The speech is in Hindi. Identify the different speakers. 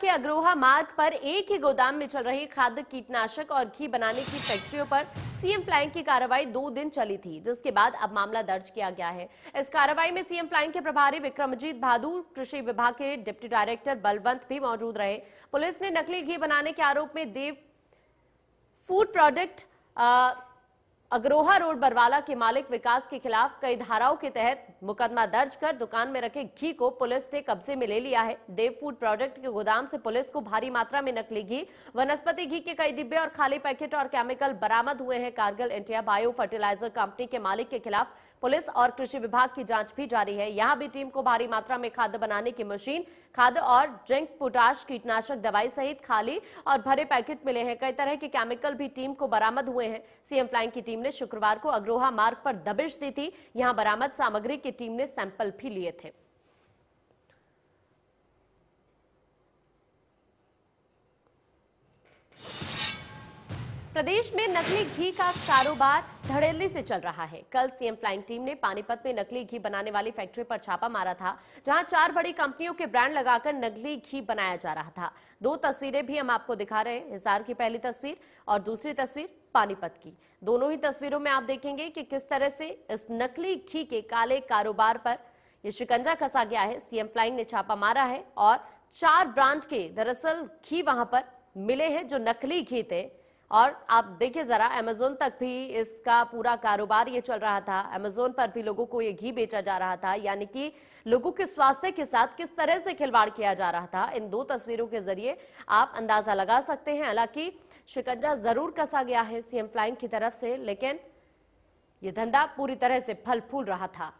Speaker 1: के अग्रोहा मार्ग पर एक ही गोदाम में चल रही खाद्य कीटनाशक और घी बनाने की फैक्ट्रियों पर सीएम फ्लाइंग की कार्रवाई दो दिन चली थी जिसके बाद अब मामला दर्ज किया गया है इस कार्रवाई में सीएम फ्लाइंग के प्रभारी विक्रमजीत भादू कृषि विभाग के डिप्टी डायरेक्टर बलवंत भी मौजूद रहे पुलिस ने नकली घी बनाने के आरोप में Dev food product Agroha road Barwala के मालिक विकास के खिलाफ कई धाराओं के तहत मुकदमा दर्ज कर दुकान में रखे घी को पुलिस ने कब्जे में ले लिया है देव फूड प्रोडक्ट के गोदाम से पुलिस को भारी मात्रा में नकली घी वनस्पति घी के कई डिब्बे और खाली पैकेट और केमिकल बरामद हुए हैं Kargil India bio fertiliser company के मालिक के खिलाफ पुलिस और कृषि विभाग की जाँच भी जारी है यहाँ भी टीम को भारी मात्रा में खाद बनाने की मशीन खाद और ड्रिंक पोटाश कीटनाशक दवाई सहित खाली और भरे पैकेट मिले हैं कई तरह के केमिकल भी टीम को बरामद हुए हैं सीएम फ्लाइंग की टीम टीम ने शुक्रवार को अग्रोहा मार्ग पर दबिश दी थी यहां बरामद सामग्री की टीम ने सैंपल भी लिए थे प्रदेश में नकली घी का कारोबार धड़ेली से चल रहा है कल सीएम फ्लाइंग टीम ने पानीपत में नकली घी बनाने वाली फैक्ट्री पर छापा मारा था जहां चार बड़ी कंपनियों के ब्रांड लगाकर नकली घी बनाया जा रहा था दो तस्वीरें भी हम आपको दिखा रहे हैं हिसार की पहली तस्वीर और दूसरी तस्वीर पानीपत की दोनों ही तस्वीरों में आप देखेंगे कि किस तरह से इस नकली घी के काले कारोबार पर ये शिकंजा कसा गया है सीएम फ्लाइंग ने छापा मारा है और चार ब्रांड के दरअसल घी वहां पर मिले हैं जो नकली घी थे और आप देखिए जरा अमेजोन तक भी इसका पूरा कारोबार ये चल रहा था अमेजोन पर भी लोगों को ये घी बेचा जा रहा था यानी कि लोगों के स्वास्थ्य के साथ किस तरह से खिलवाड़ किया जा रहा था इन दो तस्वीरों के जरिए आप अंदाजा लगा सकते हैं हालांकि शिकंजा जरूर कसा गया है सीएम फ्लाइंग की तरफ से लेकिन ये धंधा पूरी तरह से फल फूल रहा था